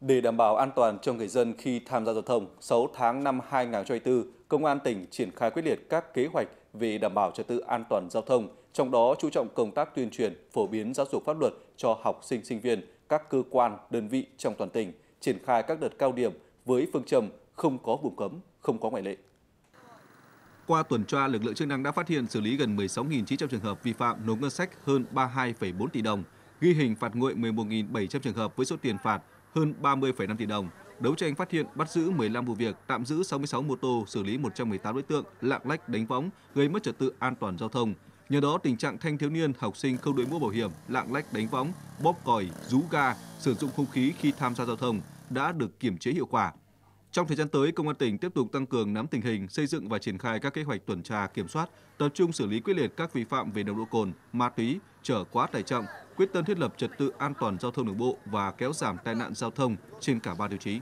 Để đảm bảo an toàn cho người dân khi tham gia giao thông, 6 tháng năm 2024, Công an tỉnh triển khai quyết liệt các kế hoạch về đảm bảo trật tự an toàn giao thông, trong đó chú trọng công tác tuyên truyền, phổ biến giáo dục pháp luật cho học sinh sinh viên, các cơ quan, đơn vị trong toàn tỉnh, triển khai các đợt cao điểm với phương châm không có vùng cấm, không có ngoại lệ. Qua tuần tra, lực lượng chức năng đã phát hiện xử lý gần 16.900 trường hợp vi phạm nộp ngân sách hơn 32,4 tỷ đồng, ghi hình phạt nguội 11.700 trường hợp với số tiền phạt hơn 30,5 tỷ đồng. Đấu tranh phát hiện bắt giữ 15 vụ việc, tạm giữ 66 mô tô, xử lý 118 đối tượng lạng lách đánh võng, gây mất trật tự an toàn giao thông. Nhờ đó tình trạng thanh thiếu niên, học sinh không đội mũ bảo hiểm, lạng lách đánh võng, bóp còi, rú ga, sử dụng hung khí khi tham gia giao thông đã được kiểm chế hiệu quả, trong thời gian tới, Công an tỉnh tiếp tục tăng cường nắm tình hình, xây dựng và triển khai các kế hoạch tuần tra kiểm soát, tập trung xử lý quyết liệt các vi phạm về nồng độ cồn, ma túy, trở quá tải trọng, quyết tâm thiết lập trật tự an toàn giao thông đường bộ và kéo giảm tai nạn giao thông trên cả ba tiêu chí.